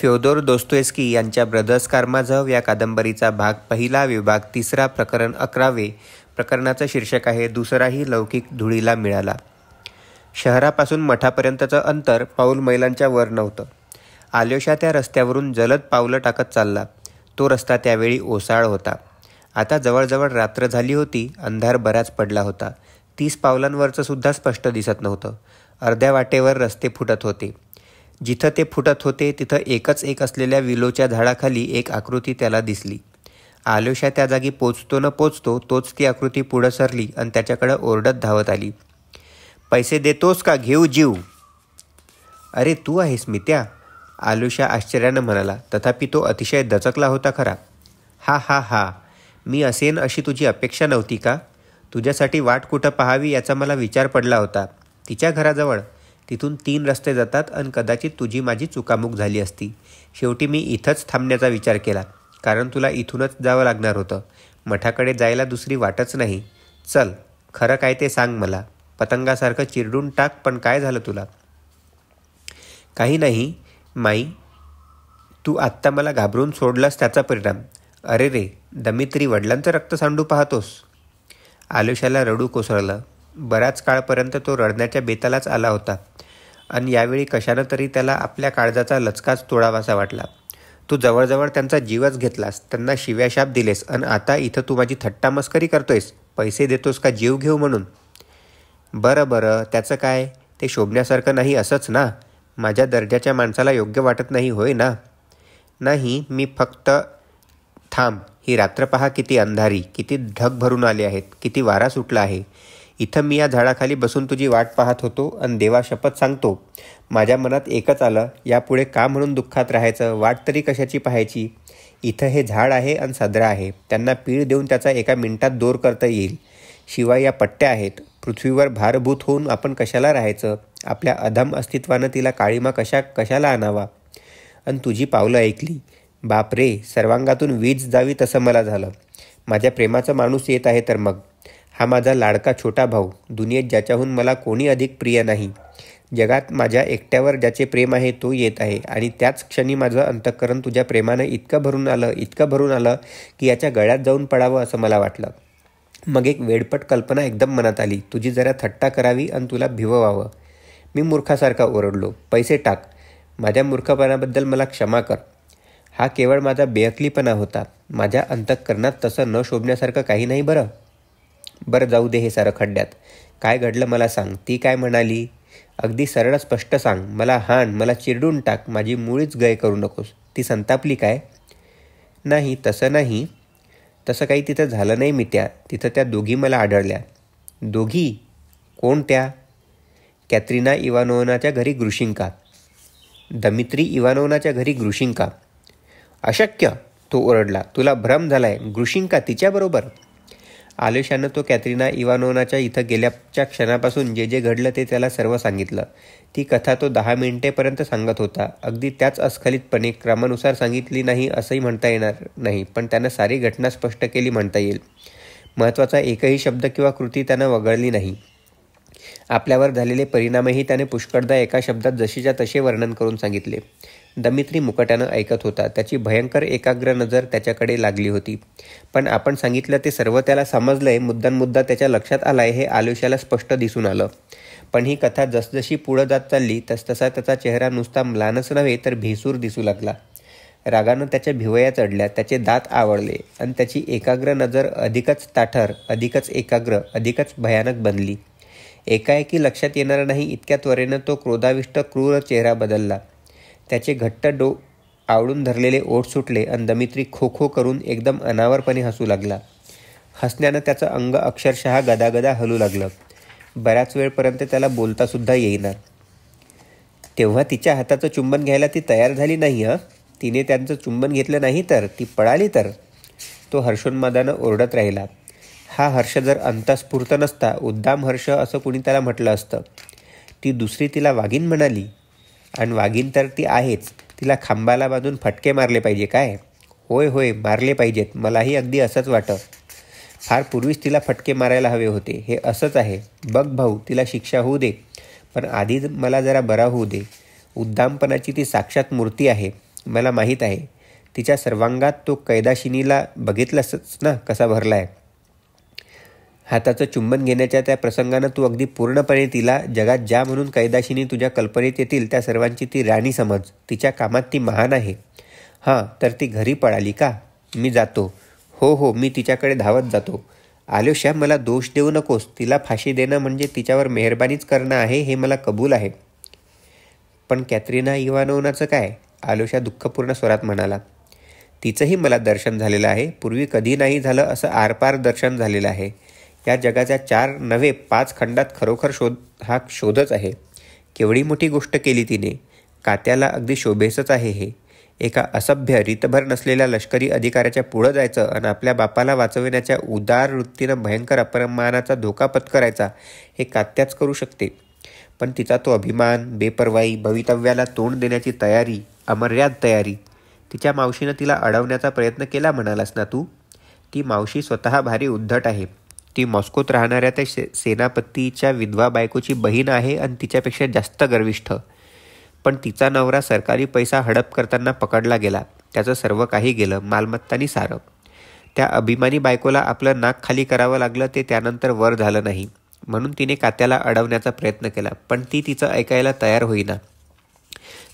Fyodor दोस्तोएस्की यांच्या brothers कार्माझव या कादंबरीचा भाग पहिला विभाग तिसरा प्रकरण अकरावे प्रकरणाचं शीर्षक आहे दुसराही लौकिक धुळीला मिळाला शहरापासून मठापर्यंतचं अंतर पाऊल मैलांच्या वर नव्हतं आल्योशा त्या रस्त्यावरून जलद पावलं टाकत चालला तो रस्ता त्यावेळी ओसाळ होता आता जवळजवळ रात्र झाली होती अंधार बराच पडला होता तीस पावलांवरचं सुद्धा स्पष्ट दिसत नव्हतं अर्ध्या वाटेवर रस्ते फुटत होते जिथं ते फुटत होते तिथं एकच एक असलेल्या विलोच्या झाडाखाली एक आकृती त्याला दिसली आलोशा त्या जागी पोचतो न पोचतो तोच ती आकृती पुढं सरली आणि त्याच्याकडं ओरडत धावत आली पैसे देतोस का घेऊ जीव अरे तू आहेस मी त्या आलुषा आश्चर्यानं म्हणाला तथापि तो अतिशय दचकला होता खरा हा हा हा मी असेन अशी तुझी अपेक्षा नव्हती का तुझ्यासाठी वाट कुठं पहावी याचा मला विचार पडला होता तिच्या घराजवळ तिथून तीन रस्ते जातात आणि कदाचित तुझी माझी चुकामुक झाली असती शेवटी मी इथंच थांबण्याचा विचार केला कारण तुला इथूनच जावं लागणार होतं मठाकडे जायला दुसरी वाटच नाही चल खरं काय ते सांग मला पतंगासारखं चिरडून टाक पण काय झालं तुला काही नाही माई तू आत्ता मला घाबरून सोडलास त्याचा परिणाम अरे रे दमित्री वडिलांचं रक्त सांडू पाहतोस आलुष्याला रडू कोसळलं बराच काळपर्यंत तो रडण्याच्या बेतालाच आला होता आणि यावेळी कशानं तरी त्याला आपल्या काळजाचा लचकाच तोडावासा वाटला तू जवळजवळ त्यांचा जीवच घेतलास त्यांना शिव्याशाप दिलेस आणि आता इथं तू माझी थट्टा मस्करी करतोयस पैसे देतोस का जीव घेऊ म्हणून बरं बरं त्याचं काय ते शोभण्यासारखं नाही असंच ना माझ्या दर्जाच्या माणसाला योग्य वाटत नाही होय ना नाही मी फक्त थांब ही रात्र पहा किती अंधारी किती ढग भरून आले आहेत किती वारा सुटला आहे इथं मी या झाडाखाली बसून तुझी वाट पाहत होतो आणि देवा शपथ सांगतो माझ्या मनात एकच आलं यापुढे का म्हणून दुःखात राहायचं वाट तरी कशाची पाहायची इथं हे झाड आहे आणि सदरा आहे त्यांना पीळ देऊन त्याचा एका मिनिटात दोर करता येईल शिवाय या पट्ट्या आहेत पृथ्वीवर भारभूत होऊन आपण कशाला राहायचं आपल्या अधम अस्तित्वानं तिला काळीमा कशा कशाला आणावा आणि तुझी पावलं ऐकली बापरे सर्वांगातून वीज जावी तसं मला झालं माझ्या प्रेमाचा माणूस येत आहे तर मग हा माझा लाडका छोटा भाऊ दुनियेत ज्याच्याहून मला कोणी अधिक प्रिय नाही जगात माझ्या एकट्यावर ज्याचे प्रेम आहे तो येत आहे आणि त्याच क्षणी माझं अंतःकरण तुझ्या प्रेमानं इतकं भरून आलं इतकं भरून आलं की याच्या गळ्यात जाऊन पडावं असं मला वाटलं मग एक वेडपट कल्पना एकदम मनात आली तुझी जरा थट्टा करावी आणि तुला भिववावं मी मूर्खासारखा ओरडलो पैसे टाक माझ्या मूर्खपणाबद्दल मला क्षमा कर हा केवळ माझा बेअकलीपणा होता माझ्या अंतःकरणात तसं न शोभण्यासारखं काही नाही बरं बरं जाऊ दे हे सारं खड्ड्यात काय घडलं मला सांग ती काय म्हणाली अगदी सरळ स्पष्ट सांग मला हाण मला चिरडून टाक माझी मुळीच गय करू नकोस ती संतापली काय नाही तसं नाही तसं काही तिथं झालं नाही मी त्या तिथं त्या दोघी मला आढळल्या दोघी कोण त्या कॅत्रिना इवानोवनाच्या घरी ग्रुशिंका दमित्री इवानोवनाच्या घरी ग्रुशिंका अशक्य तो ओरडला तुला भ्रम झालाय ग्रुशिंका तिच्याबरोबर आलेशानं तो कॅथरीना इवानोनाच्या इथं गेल्याच्या क्षणापासून जे जे घडलं ते त्याला सर्व सांगितलं ती कथा तो दहा मिनिटेपर्यंत सांगत होता अगदी त्याच अस्खलितपणे क्रमानुसार सांगितली नाही असंही म्हणता येणार नाही पण त्यानं सारी घटना स्पष्ट केली म्हणता येईल महत्त्वाचा एकही शब्द किंवा कृती त्यानं वगळली नाही आपल्यावर झालेले परिणामही त्याने पुष्कळदा एका शब्दात जशीच्या तसे वर्णन करून सांगितले दमित्री मुकट्यानं ऐकत होता त्याची भयंकर एकाग्र नजर त्याच्याकडे लागली होती पण आपण सांगितलं ते सर्व त्याला समजलंय मुद्दा मुद्दा त्याच्या लक्षात आलाय हे आलुष्याला स्पष्ट दिसून आलं पण ही कथा जसजशी पुढं जात चालली तसतसा त्याचा चेहरा नुसता लहानच नव्हे तर भेसूर दिसू लागला रागानं त्याच्या भिवया चढल्या त्याचे दात आवडले आणि त्याची एकाग्र नजर अधिकच ताठर अधिकच एकाग्र अधिकच भयानक बनली एकाएकी लक्षात येणार नाही इतक्या त्वरेनं तो क्रोधाविष्ट क्रूर चेहरा बदलला त्याचे घट्ट डो आवडून धरलेले ओठ सुटले आणि दमित्री खो खो करून एकदम अनावरपणे हसू लागला हसण्यानं त्याचं अंग अक्षरशः गदागदा हलू लागलं बऱ्याच वेळपर्यंत त्याला बोलतासुद्धा येईना तेव्हा तिच्या हाताचं चुंबन घ्यायला ती तयार झाली नाही हं तिने त्यांचं चुंबन घेतलं नाही तर ती पळाली तर तो हर्षोन्मादानं ओरडत राहिला हा हर्ष जर अंतस्फूर्त नसता उद्दाम हर्ष असं कुणी त्याला म्हटलं असतं ती दुसरी तिला वाघीन म्हणाली आणि वाघीण तर ती आहेच तिला खांबाला बांधून फटके मारले पाहिजे काय होय होय मारले पाहिजेत मलाही अगदी असंच वाटत फार पूर्वीच तिला फटके मारायला हवे होते हे असंच आहे बघ भाऊ तिला शिक्षा होऊ दे पण आधीच मला जरा बरा होऊ दे उद्दामपणाची ती साक्षात मूर्ती आहे मला माहीत आहे तिच्या सर्वांगात तो कैदाशिनीला बघितलंच ना कसा भरला आहे हाताचं चुंबन घेण्याच्या त्या प्रसंगानं तू अगदी पूर्णपणे तिला जगात ज्या म्हणून कैदाशिनी तुझ्या कल्पनेत येतील त्या सर्वांची ती राणी समज तिच्या कामात ती महान आहे हां तर ती घरी पळाली का मी जातो हो हो मी तिच्याकडे धावत जातो आलोशा मला दोष देऊ नकोस तिला फाशी देणं म्हणजे तिच्यावर मेहरबानीच करणं आहे हे मला कबूल आहे पण कॅथरीना इवानोनाचं काय आलोशा दुःखपूर्ण स्वरात म्हणाला तिचंही मला दर्शन झालेलं आहे पूर्वी कधी नाही झालं असं आरपार दर्शन झालेलं आहे या जगाच्या चार नवे पाच खंडात खरोखर शोध हा शोधच आहे केवढी मोठी गोष्ट केली तिने कात्याला अगदी शोभेसच आहे हे एका असभ्य रितभर नसलेल्या लष्करी अधिकाऱ्याच्या पुढं जायचं आणि आपल्या बापाला वाचविण्याच्या उदार वृत्तीनं भयंकर अपमानाचा धोका पत्करायचा हे कात्याच करू शकते पण तिचा तो अभिमान बेपरवाई भवितव्याला तोंड देण्याची तयारी अमर्याद तयारी तिच्या मावशीनं तिला अडवण्याचा प्रयत्न केला म्हणालास ना तू ती मावशी स्वतः भारी उद्धट आहे ती मॉस्कोत राहणाऱ्या त्या से सेनापतीच्या विधवा बायकोची बहीण आहे आणि तिच्यापेक्षा जास्त गर्विष्ठ पण तिचा नवरा सरकारी पैसा हडप करताना पकडला गेला त्याचं सर्व काही गेलं मालमत्तानी सारं त्या अभिमानी बायकोला आपलं नाक खाली करावं लागलं ते त्यानंतर वर झालं नाही म्हणून तिने कात्याला अडवण्याचा प्रयत्न केला पण ती तिचं ऐकायला तयार होईना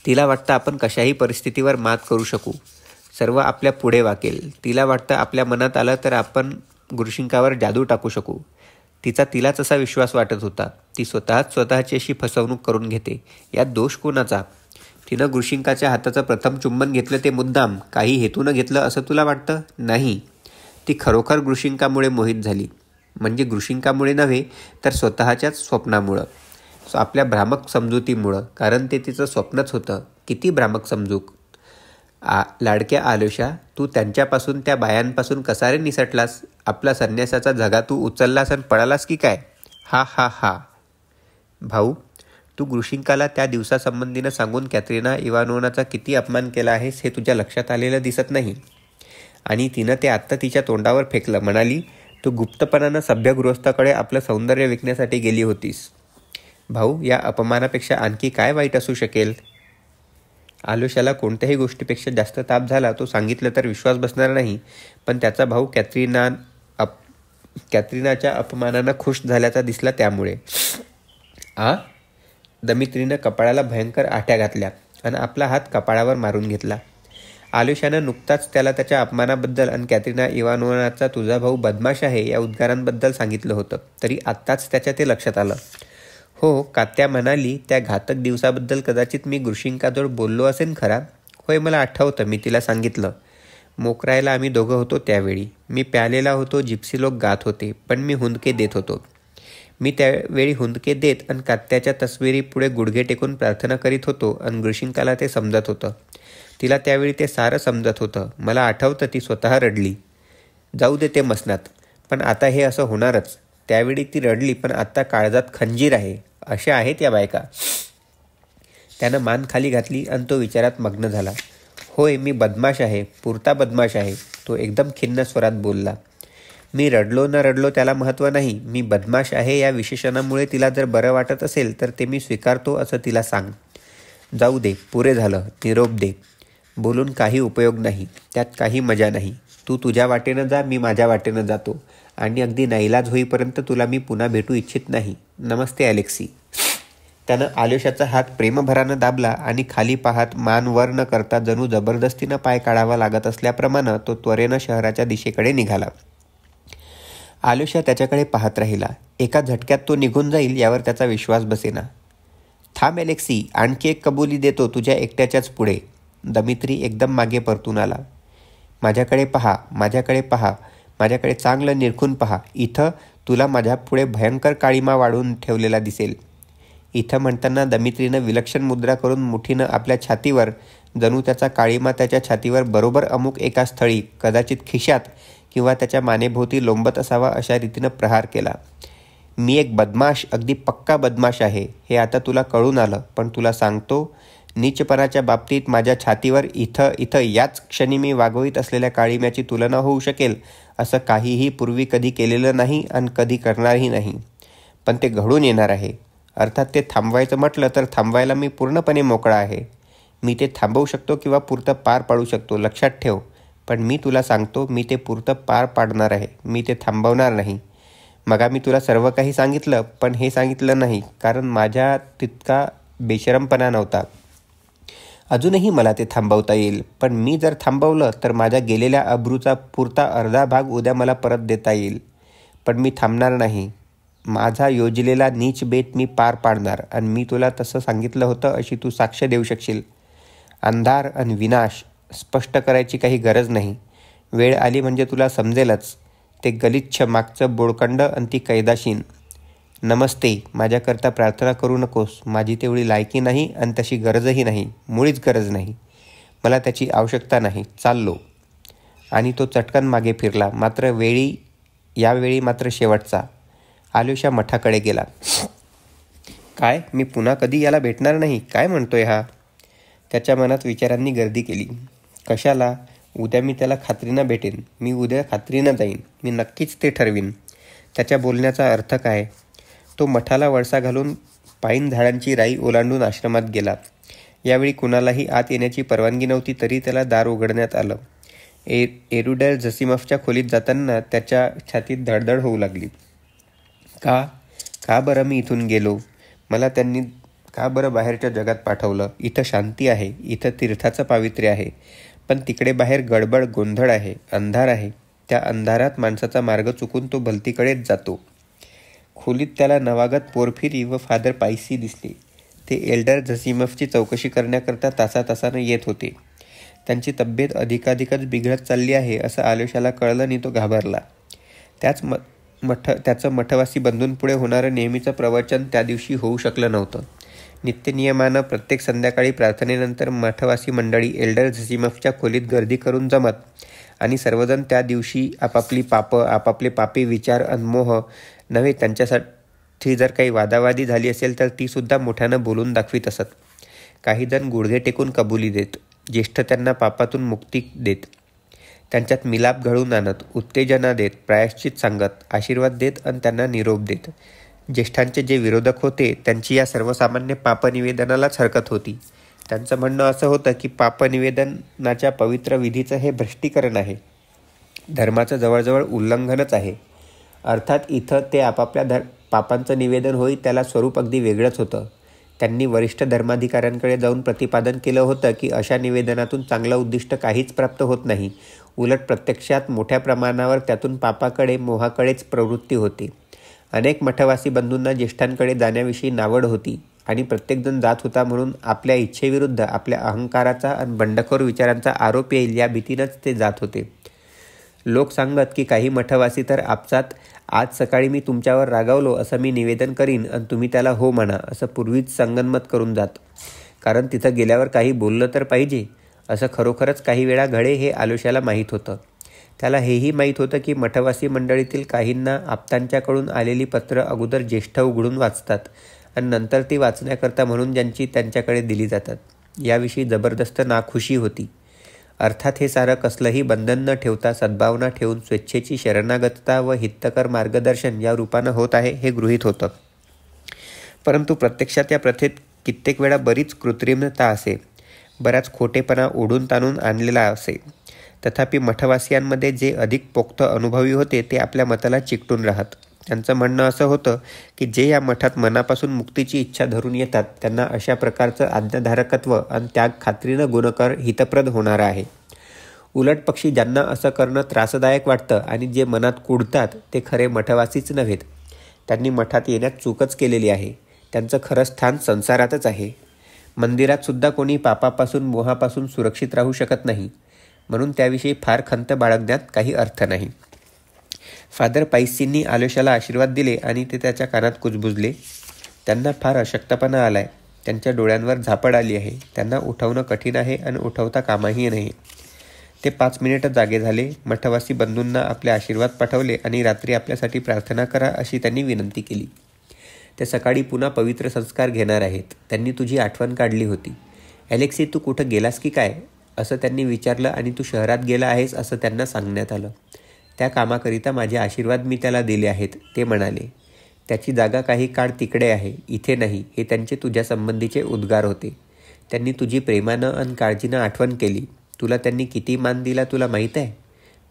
तिला वाटतं आपण कशाही परिस्थितीवर मात करू शकू सर्व आपल्या पुढे वाकेल तिला वाटतं आपल्या मनात आलं तर आपण गुरुशिंकावर जादू टाकू शकू तिचा तिलाच असा विश्वास वाटत होता ती स्वतःच स्वतःची अशी फसवणूक करून घेते यात दोष कोणाचा तिनं गुरुशिंकाच्या हाताचं प्रथम चुंबन घेतलं ते मुद्दाम काही हेतूनं घेतलं असं तुला वाटतं नाही ती खरोखर गृशिंकामुळे मोहित झाली म्हणजे गृशिंकामुळे नव्हे तर स्वतःच्याच स्वप्नामुळं आपल्या भ्रामक समजुतीमुळं कारण ते तिचं स्वप्नच होतं किती भ्रामक समजूक आ लाडक्या आलोशा तू त्यांच्यापासून त्या बायांपासून कसारे निसटलास आपला संन्यासाचा झगा तू उचललास आणि पळालास की काय हा हा हा भाऊ तू गृशिंकाला त्या दिवसासंबंधीनं सांगून कॅथरीना इवानोनाचा किती अपमान केला आहेस हे तुझ्या लक्षात आलेलं दिसत नाही आणि तिनं ते आत्ता तिच्या तोंडावर फेकलं म्हणाली तू गुप्तपणानं सभ्य गृहस्थाकडे आपलं सौंदर्य विकण्यासाठी गेली होतीस भाऊ या अपमानापेक्षा आणखी काय वाईट असू शकेल आलुषाला कोणत्याही गोष्टीपेक्षा जास्त ताप झाला तो सांगितलं तर विश्वास बसणार नाही पण त्याचा भाऊ कॅथरीना अप कॅथरीनाच्या अपमानानं खुश झाल्याचा दिसला त्यामुळे आ दमित्रीनं कपाळाला भयंकर आट्या घातल्या आणि आपला हात कपाळावर मारून घेतला आलुषानं नुकताच त्याला त्याच्या अपमानाबद्दल आणि कॅथरीना इवानोनाचा तुझा भाऊ बदमाश आहे या उद्गारांबद्दल सांगितलं होतं तरी आत्ताच त्याच्या ते लक्षात आलं हो कात्या म्हणाली त्या घातक दिवसाबद्दल कदाचित मी गृशिंकाजवळ बोललो असेन खरा होय मला आठवतं मी तिला सांगितलं मोकरायला आम्ही दोघं होतो त्यावेळी मी प्यालेला होतो जिप्सी लोक गात होते पण मी हुंदके देत होतो मी त्यावेळी हुंदके देत आणि कात्याच्या तस्वीरीपुढे पुढे गुडघे टेकून प्रार्थना करीत होतो आणि गृशिंकाला ते समजत होतं तिला त्यावेळी ते सारं समजत होतं मला आठवतं ती स्वतः रडली जाऊ दे ते मसनात पण आता हे असं होणारच त्यावेळी ती रडली पण आत्ता काळजात खंजीर आहे अशा आहेत या बायका त्यानं मान खाली घातली आणि तो विचारात मग्न झाला होय मी बदमाश आहे पुरता बदमाश आहे तो एकदम खिन्न स्वरात बोलला मी रडलो न रडलो त्याला महत्त्व नाही मी बदमाश आहे या विशेषणामुळे तिला जर बरं वाटत असेल तर ते मी स्वीकारतो असं तिला सांग जाऊ दे पुरे झालं निरोप दे बोलून काही उपयोग नाही त्यात काही मजा नाही तू तुझ्या वाटेनं जा मी माझ्या वाटेनं जातो आणि अगदी नाईलाज होईपर्यंत तुला मी पुन्हा भेटू इच्छित नाही नमस्ते अलेक्सी त्यानं आलेशाचा हात प्रेमभरानं दाबला आणि खाली पाहत मान वर न करता जणू जबरदस्तीनं पाय काढावा लागत असल्याप्रमाणे तो त्वरेनं शहराच्या दिशेकडे निघाला आलुषा त्याच्याकडे पाहत राहिला एका झटक्यात तो निघून जाईल यावर त्याचा विश्वास बसेना थांब एलेक्सी आणखी एक कबुली देतो तुझ्या एकट्याच्याच पुढे दमित्री एकदम मागे परतून आला माझ्याकडे पहा माझ्याकडे पहा माझ्याकडे चांगलं निरखून पहा इथं तुला माझ्यापुढे भयंकर काळीमा वाढून ठेवलेला दिसेल इथं म्हणताना दमित्रीनं विलक्षण मुद्रा करून मुठीनं आपल्या छातीवर जणू त्याचा काळीमा त्याच्या छातीवर बरोबर अमुक एका स्थळी कदाचित खिशात किंवा त्याच्या मानेभोवती लोंबत असावा अशा रीतीनं प्रहार केला मी एक बदमाश अगदी पक्का बदमाश आहे हे आता तुला कळून आलं पण तुला सांगतो नीचपणाच्या बाबतीत माझ्या छातीवर इथं इथं याच क्षणी मी वागवित असलेल्या काळीम्याची तुलना होऊ शकेल असं काहीही पूर्वी कधी केलेलं नाही आणि कधी करणारही नाही पण ते घडून येणार आहे अर्थात ते थांबवायचं म्हटलं तर थांबवायला मी पूर्णपणे मोकळा आहे मी ते थांबवू शकतो किंवा पुरतं पार पाडू शकतो लक्षात ठेव पण मी तुला सांगतो मी ते पुरतं पार पाडणार आहे मी ते थांबवणार नाही मगा मी तुला सर्व काही सांगितलं पण हे सांगितलं नाही कारण माझ्या तितका बेशरमपणा नव्हता अजूनही मला ते थांबवता येईल पण मी जर थांबवलं तर माझ्या गेलेल्या अब्रूचा पुरता अर्धा भाग उद्या मला परत देता येईल पण मी थांबणार नाही माझा योजलेला नीच बेत मी पार पाडणार आणि मी तुला तसं सांगितलं होतं अशी तू साक्ष देऊ शकशील अंधार आणि विनाश स्पष्ट करायची काही गरज नाही वेळ आली म्हणजे तुला समजेलच ते गलिच्छ मागचं बोळकंड आणि ती कैदाशीन नमस्ते माझ्याकरता प्रार्थना करू नकोस माझी तेवढी लायकी नाही आणि तशी गरजही नाही मुळीच गरज नाही मला त्याची आवश्यकता नाही चाललो आणि तो चटकन मागे फिरला मात्र वेळी यावेळी मात्र शेवटचा आलोशा मठाकडे गेला काय मी पुन्हा कधी याला भेटणार नाही काय म्हणतोय हा त्याच्या मनात विचारांनी गर्दी केली कशाला उद्या मी त्याला खात्रीनं भेटेन मी उद्या खात्रीनं जाईन मी नक्कीच ते ठरवीन त्याच्या बोलण्याचा अर्थ काय तो मठाला वळसा घालून पाईन झाडांची राई ओलांडून आश्रमात गेला यावेळी कुणालाही आत येण्याची परवानगी नव्हती तरी त्याला दार उघडण्यात आलं ए एरुडर झसिमाफच्या खोलीत जाताना त्याच्या छातीत धडधड होऊ लागली का का बरं मी इथून गेलो मला त्यांनी का बरं बाहेरच्या जगात पाठवलं इथं शांती आहे इथं तीर्थाचं पावित्र्य आहे पण तिकडे बाहेर गडबड गोंधळ आहे अंधार आहे त्या अंधारात माणसाचा मार्ग चुकून तो भलतीकडेच जातो खोलीत त्याला नवागत पोरफिरी व फादर पायसी दिसले ते एल्डर झसिमफची चौकशी करण्याकरता तासा तासानं येत होते त्यांची तब्येत अधिकाधिकच बिघडत चालली आहे असं आलोशाला कळलं आणि तो घाबरला त्याच म मठ त्याचं मठवासी बंधूंपुढे होणारं नेहमीचं प्रवचन त्या दिवशी होऊ शकलं नव्हतं नित्यनियमानं प्रत्येक संध्याकाळी प्रार्थनेनंतर मठवासी मंडळी एल्डर झसिमफच्या खोलीत गर्दी करून जमत आणि सर्वजण त्या दिवशी आपापली पापं आपापले पापी विचार अनमोह नव्हे त्यांच्यासाठी जर काही वादावादी झाली असेल तर तीसुद्धा मोठ्यानं बोलून दाखवीत असत काहीजण गुडघे टेकून कबुली देत ज्येष्ठ त्यांना पापातून मुक्ती देत त्यांच्यात मिलाप घडवून आणत उत्तेजना देत प्रायश्चित सांगत आशीर्वाद देत आणि त्यांना निरोप देत ज्येष्ठांचे जे विरोधक होते त्यांची या सर्वसामान्य पापनिवेदनालाच हरकत होती त्यांचं म्हणणं असं होतं की पापनिवेदनाच्या पवित्र विधीचं हे भ्रष्टीकरण आहे धर्माचं जवळजवळ उल्लंघनच आहे अर्थात इथं ते आपापल्या धर पापांचं निवेदन होई त्याला स्वरूप अगदी वेगळंच होतं त्यांनी वरिष्ठ धर्माधिकाऱ्यांकडे जाऊन प्रतिपादन केलं होतं की अशा निवेदनातून चांगलं उद्दिष्ट काहीच प्राप्त होत नाही उलट प्रत्यक्षात मोठ्या प्रमाणावर त्यातून पापाकडे मोहाकडेच प्रवृत्ती होती अनेक मठवासी बंधूंना ज्येष्ठांकडे जाण्याविषयी नावड होती आणि प्रत्येकजण जात होता म्हणून आपल्या इच्छेविरुद्ध आपल्या अहंकाराचा आणि बंडखोर विचारांचा आरोप येईल या भीतीनंच ते जात होते लोक सांगत की काही मठवासी तर आपसात आज सकाळी मी तुमच्यावर रागावलो असं मी निवेदन करीन आणि तुम्ही त्याला हो म्हणा असं पूर्वीच संगनमत करून जात कारण तिथं गेल्यावर काही बोललं तर पाहिजे असं खरोखरच काही वेळा घडे हे आलुष्याला माहीत होतं त्याला हेही माहीत होतं की मठवासी मंडळीतील काहींना आप्तांच्याकडून आलेली पत्र अगोदर ज्येष्ठ उघडून वाचतात आणि नंतर ती वाचण्याकरता म्हणून ज्यांची त्यांच्याकडे दिली जातात याविषयी जबरदस्त नाखुशी होती अर्थात हे सारं कसलंही बंधन न ठेवता सद्भावना ठेवून स्वेच्छेची शरणागतता व हितकर मार्गदर्शन या रूपानं होत आहे हे गृहीत होतं परंतु प्रत्यक्षात या प्रथेत कित्येक वेळा बरीच कृत्रिमता असे बराच खोटेपणा ओढून ताणून आणलेला असे तथापि मठवासियांमध्ये जे अधिक पोक्त अनुभवी होते ते आपल्या मताला चिकटून राहत त्यांचं म्हणणं असं होतं की जे या मठात मनापासून मुक्तीची इच्छा धरून येतात त्यांना अशा प्रकारचं आज्ञाधारकत्व आणि त्याग खात्रीनं गुणकर हितप्रद होणार आहे उलट पक्षी ज्यांना असं करणं त्रासदायक वाटतं आणि जे मनात कुडतात ते खरे मठवासीच नव्हेत त्यांनी मठात येण्यात चूकच केलेली आहे त्यांचं खरं स्थान संसारातच आहे मंदिरात सुद्धा कोणी पापापासून मोहापासून सुरक्षित राहू शकत नाही म्हणून त्याविषयी फार खंत बाळगण्यात काही अर्थ नाही फादर पायसींनी आलोशाला आशीर्वाद दिले आणि ते त्याच्या कानात कुजबुजले त्यांना फार अशक्तपणा आलाय त्यांच्या डोळ्यांवर झापड आली आहे त्यांना उठवणं कठीण आहे आणि उठवता कामाही नाही ते पाच मिनिटं जागे झाले मठवासी बंधूंना आपले आशीर्वाद पाठवले आणि रात्री आपल्यासाठी प्रार्थना करा अशी त्यांनी विनंती केली ते सकाळी पुन्हा पवित्र संस्कार घेणार आहेत त्यांनी तुझी आठवण काढली होती ॲलेक्सी तू कुठं गेलास की काय असं त्यांनी विचारलं आणि तू शहरात गेला आहेस असं त्यांना सांगण्यात आलं त्या कामाकरिता माझे आशीर्वाद मी त्याला दिले आहेत ते म्हणाले त्याची जागा काही काळ तिकडे आहे इथे नाही हे त्यांचे तुझ्यासंबंधीचे उद्गार होते त्यांनी तुझी प्रेमानं आणि काळजीनं आठवण केली तुला त्यांनी किती मान दिला तुला माहीत आहे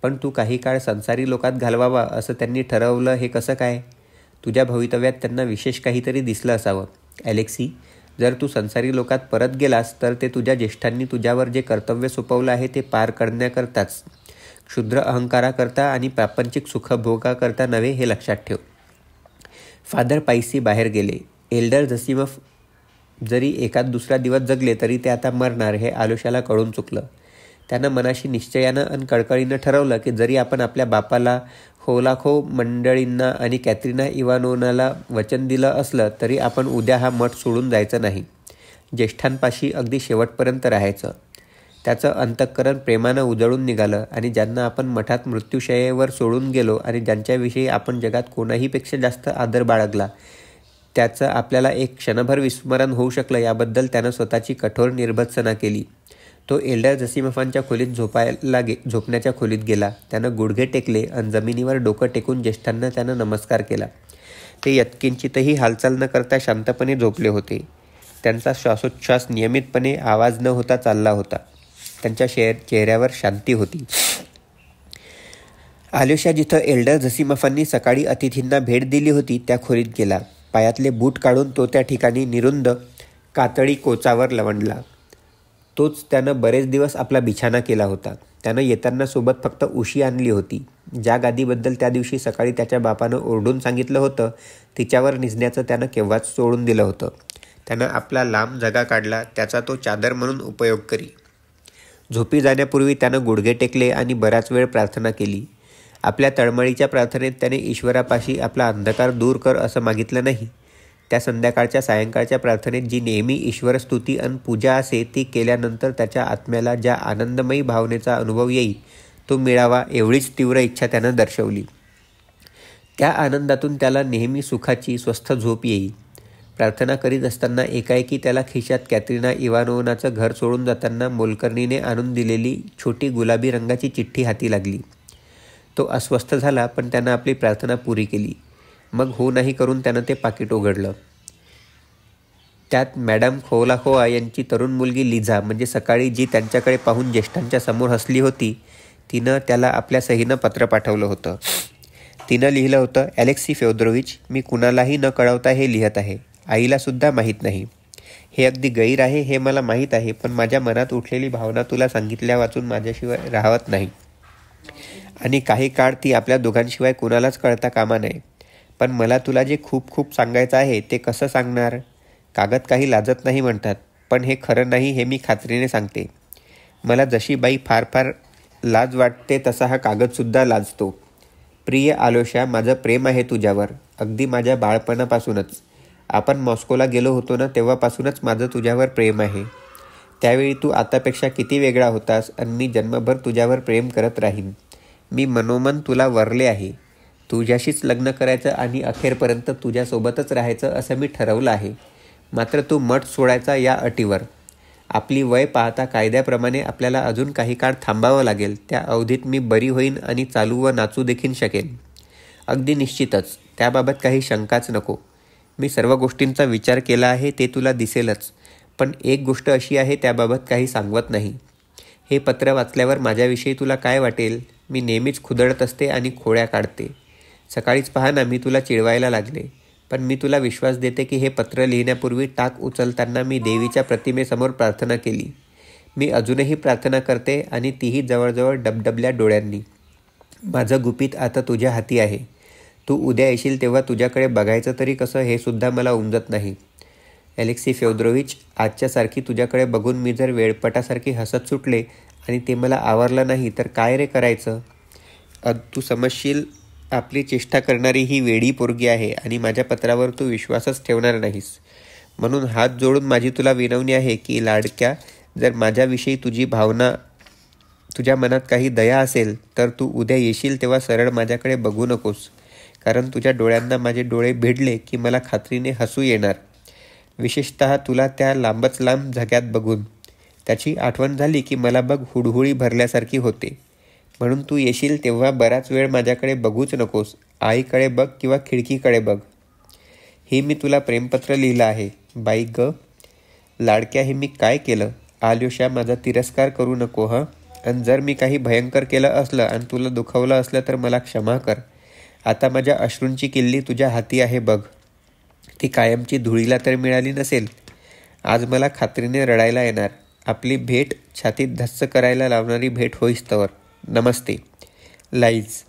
पण तू काही काळ संसारी लोकात घालवावा असं त्यांनी ठरवलं हे कसं काय तुझ्या भवितव्यात त्यांना विशेष काहीतरी दिसलं असावं ॲलेक्सी जर तू संसारी लोकात परत गेलास तर ते तुझ्या ज्येष्ठांनी तुझ्यावर जे कर्तव्य सोपवलं आहे ते पार करण्याकरताच क्षुद्र अहंकाराकरता आणि प्रापंचिक करता नव्हे हे लक्षात ठेव फादर पायसी बाहेर गेले एल्डर जसीम जरी एखाद दुसरा दिवस जगले तरी ते आता मरणार हे आलोशाला कळून चुकलं त्यानं मनाशी निश्चयानं आणि कळकळीनं ठरवलं की जरी आपण आपल्या बापाला हो मंडळींना आणि कॅथरीना इवानोनाला वचन दिलं असलं तरी आपण उद्या हा मठ सोडून जायचं नाही ज्येष्ठांपाशी अगदी शेवटपर्यंत राहायचं त्याचं अंतःकरण प्रेमानं उजळून निघालं आणि ज्यांना आपण मठात मृत्यूशयेवर सोडून गेलो आणि ज्यांच्याविषयी आपण जगात कोणाहीपेक्षा जास्त आदर बाळगला त्याचं आपल्याला एक क्षणभर विस्मरण होऊ शकलं याबद्दल त्यानं स्वतःची कठोर निर्भत्सना केली तो एल्डर जसीमफानच्या खोलीत झोपायला गे झोपण्याच्या खोलीत गेला त्यानं गुडघे टेकले आणि जमिनीवर डोकं टेकून ज्येष्ठांना त्यानं नमस्कार केला ते यत्किंचितही हालचाल न करता शांतपणे झोपले होते त्यांचा श्वासोच्छ्वास नियमितपणे आवाज न होता चालला होता त्यांच्या शेर चेहऱ्यावर शांती होती आलुषा जिथं एल्डर झसीमफांनी सकाळी अतिथींना भेट दिली होती त्या खोरीत गेला पायातले बूट काढून तो त्या ठिकाणी निरुंद कातळी कोचावर लवंडला तोच त्यानं बरेच दिवस आपला बिछाना केला होता त्यानं येताना सोबत फक्त उशी आणली होती ज्या गादीबद्दल त्या दिवशी सकाळी त्याच्या बापानं ओरडून सांगितलं होतं तिच्यावर निजण्याचं त्यानं केव्हाच सोडून दिलं होतं त्यानं आपला लांब जगा काढला त्याचा तो चादर म्हणून उपयोग करी झोपी जाण्यापूर्वी त्यानं गुडघे टेकले आणि बराच वेळ प्रार्थना केली आपल्या तळमळीच्या प्रार्थनेत त्याने ईश्वरापाशी आपला अंधकार दूर कर असं मागितलं नाही त्या संध्याकाळच्या सायंकाळच्या प्रार्थनेत जी नेहमी ईश्वरस्तुती आणि पूजा असे ती केल्यानंतर त्याच्या आत्म्याला ज्या आनंदमयी भावनेचा अनुभव येईल तो मिळावा एवढीच तीव्र इच्छा त्यानं दर्शवली त्या आनंदातून त्याला नेहमी सुखाची स्वस्थ झोप येईल प्रार्थना करीत असताना एकाएकी त्याला खिशात कॅत्रिना इवानोवनाचं घर सोडून जाताना मोलकर्णीने आणून दिलेली छोटी गुलाबी रंगाची चिठ्ठी हाती लागली तो अस्वस्थ झाला पण त्यानं आपली प्रार्थना पुरी केली मग हो नाही करून त्यानं ते पाकिट उघडलं त्यात मॅडम खोलाखोआ यांची तरुण मुलगी लिझा म्हणजे सकाळी जी त्यांच्याकडे पाहून ज्येष्ठांच्या समोर हसली होती तिनं त्याला आपल्या सहीनं पत्र पाठवलं होतं तिनं लिहिलं होतं अलेक्सी फेवद्रोविच मी कुणालाही न कळवता हे लिहित आहे आईलासुद्धा माहीत नाही हे अगदी गैर आहे हे मला माहीत आहे पण माझ्या मनात उठलेली भावना तुला सांगितल्या वाचून माझ्याशिवाय राहत नाही आणि काही काळ ती आपल्या दोघांशिवाय कुणालाच कळता कामा नये पण मला तुला जे खूप खूप सांगायचं आहे ते कसं सांगणार कागद काही लाजत नाही म्हणतात पण हे खरं नाही हे मी खात्रीने सांगते मला जशी बाई फार फार लाज वाटते तसा हा कागदसुद्धा लाजतो प्रिय आलोशा माझं प्रेम आहे तुझ्यावर अगदी माझ्या बाळपणापासूनच आपण मॉस्कोला गेलो होतो ना तेव्हापासूनच माझं तुझ्यावर प्रेम आहे त्यावेळी तू आतापेक्षा किती वेगळा होतास आणि मी जन्मभर तुझ्यावर प्रेम करत राहीन मी मनोमन तुला वरले आहे तुझ्याशीच लग्न करायचं आणि अखेरपर्यंत तुझ्यासोबतच राहायचं असं मी ठरवलं आहे मात्र तू मठ सोडायचा या अटीवर आपली वय पाहता कायद्याप्रमाणे आपल्याला अजून काही काळ थांबावं लागेल त्या अवधीत मी बरी होईन आणि चालू व नाचू देखील शकेन अगदी निश्चितच त्याबाबत काही शंकाच नको मी सर्व गोष्टींचा विचार केला आहे ते तुला दिसेलच पण एक गोष्ट अशी आहे त्याबाबत काही सांगवत नाही हे पत्र वाचल्यावर माझ्याविषयी तुला काय वाटेल मी नेहमीच खुदळत असते आणि खोळ्या काढते सकाळीच पहा ना मी तुला चिडवायला लागले पण मी तुला विश्वास देते की हे पत्र लिहिण्यापूर्वी टाक उचलताना मी देवीच्या प्रतिमेसमोर प्रार्थना केली मी अजूनही प्रार्थना करते आणि तीही जवळजवळ डबडबल्या डोळ्यांनी माझं गुपित आता तुझ्या हाती आहे तू उद्या येशील तेव्हा तुझ्याकडे बघायचं तरी कसं हे सुद्धा मला उमजत नाही अलेक्सी फेवद्रोविच आजच्यासारखी तुझ्याकडे बघून मी जर वेळपटासारखी हसत सुटले आणि ते मला आवरलं नाही तर काय रे करायचं तू समजशील आपली चेष्टा करणारी ही वेडी पोरगी आहे आणि माझ्या पत्रावर तू विश्वासच ठेवणार नाहीस म्हणून हात जोडून माझी तुला विनवणी आहे की लाडक्या जर माझ्याविषयी तुझी भावना तुझ्या मनात काही दया असेल तर तू उद्या येशील तेव्हा सरळ माझ्याकडे बघू नकोस कारण तुझ्या डोळ्यांना माझे डोळे भिडले की मला खात्रीने हसू येणार विशेषत तुला त्या लांबच लांब झग्यात बघून त्याची आठवण झाली की मला बघ हुडहुळी भरल्यासारखी होते म्हणून तू येशील तेव्हा बराच वेळ माझ्याकडे बघूच नकोस आईकडे बघ किंवा खिडकीकडे बघ हे मी तुला प्रेमपत्र लिहिलं आहे बाई ग लाडक्या हे मी काय केलं आलुशा माझा तिरस्कार करू नको हं आणि जर मी काही भयंकर केलं असलं आणि तुला दुखवलं असलं तर मला क्षमा कर आता माझ्या अश्रूंची किल्ली तुझ्या हाती आहे बघ ती कायमची धुळीला तर मिळाली नसेल आज मला खात्रीने रडायला येणार आपली भेट छातीत धस्स करायला लावणारी भेट होईस तवर नमस्ते लाईज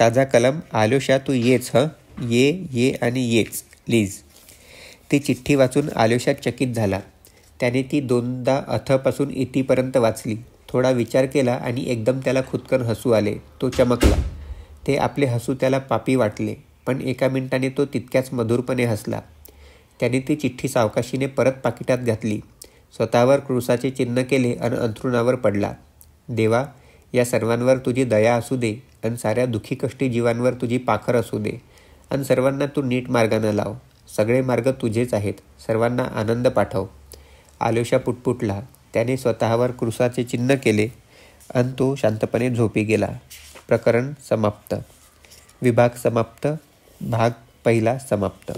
ताजा कलम आलोशा तू येच ह ये ये आणि येच लीज ती चिठ्ठी वाचून आलोशा चकित झाला त्याने ती दोनदा अथपासून इथीपर्यंत वाचली थोडा विचार केला आणि एकदम त्याला खुदकन हसू आले तो चमकला ते आपले हसू त्याला पापी वाटले पण एका मिनिटाने तो तितक्याच मधुरपणे हसला त्याने ती चिठ्ठी सावकाशीने परत पाकिटात घातली स्वतःवर क्रुसाचे चिन्ह केले आणि अंथरुणावर पडला देवा या सर्वांवर तुझी दया असू दे आणि साऱ्या दुःखी कष्टी जीवांवर तुझी पाखर असू दे आणि सर्वांना तू नीट मार्गानं लाव सगळे मार्ग तुझेच आहेत सर्वांना आनंद पाठव आलोशा पुटपुटला त्याने स्वतःवर क्रुसाचे चिन्ह केले आणि तो शांतपणे झोपी गेला प्रकरण समाप्त विभाग समाप्त भाग पहिला समाप्त